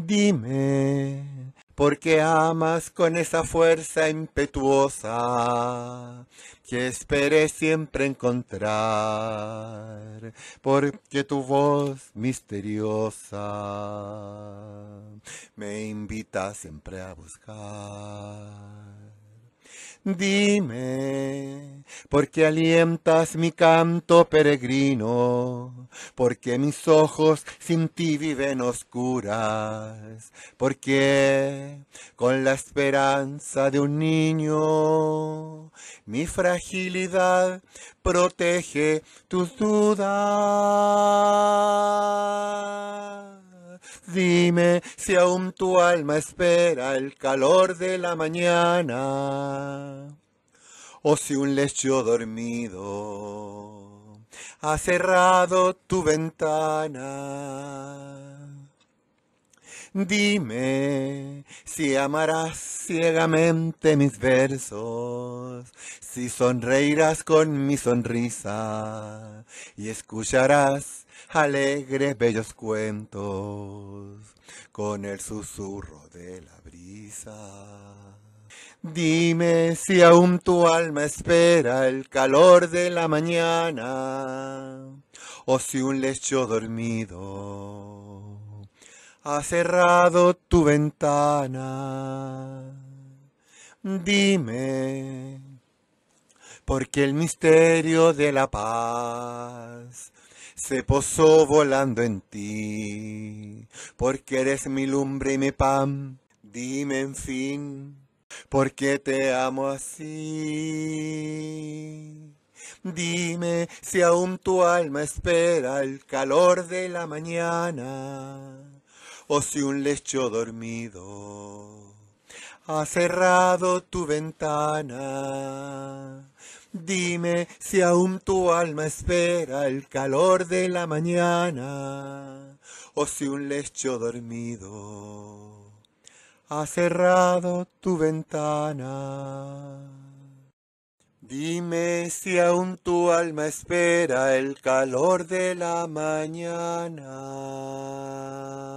Dime, ¿por qué amas con esa fuerza impetuosa que esperé siempre encontrar? Porque tu voz misteriosa me invita siempre a buscar. Dime, ¿por qué alientas mi canto peregrino? ¿Por qué mis ojos sin ti viven oscuras? ¿Por qué con la esperanza de un niño mi fragilidad protege tus dudas? Dime si aún tu alma espera el calor de la mañana o si un lecho dormido ha cerrado tu ventana. Dime si amarás ciegamente mis versos, si sonreirás con mi sonrisa y escucharás alegres bellos cuentos con el susurro de la brisa. Dime si aún tu alma espera el calor de la mañana o si un lecho dormido ha cerrado tu ventana. Dime, porque el misterio de la paz se posó volando en ti, porque eres mi lumbre y mi pan. Dime en fin, porque te amo así. Dime si aún tu alma espera el calor de la mañana o si un lecho dormido ha cerrado tu ventana. Dime si aún tu alma espera el calor de la mañana o si un lecho dormido ha cerrado tu ventana. Dime si aún tu alma espera el calor de la mañana.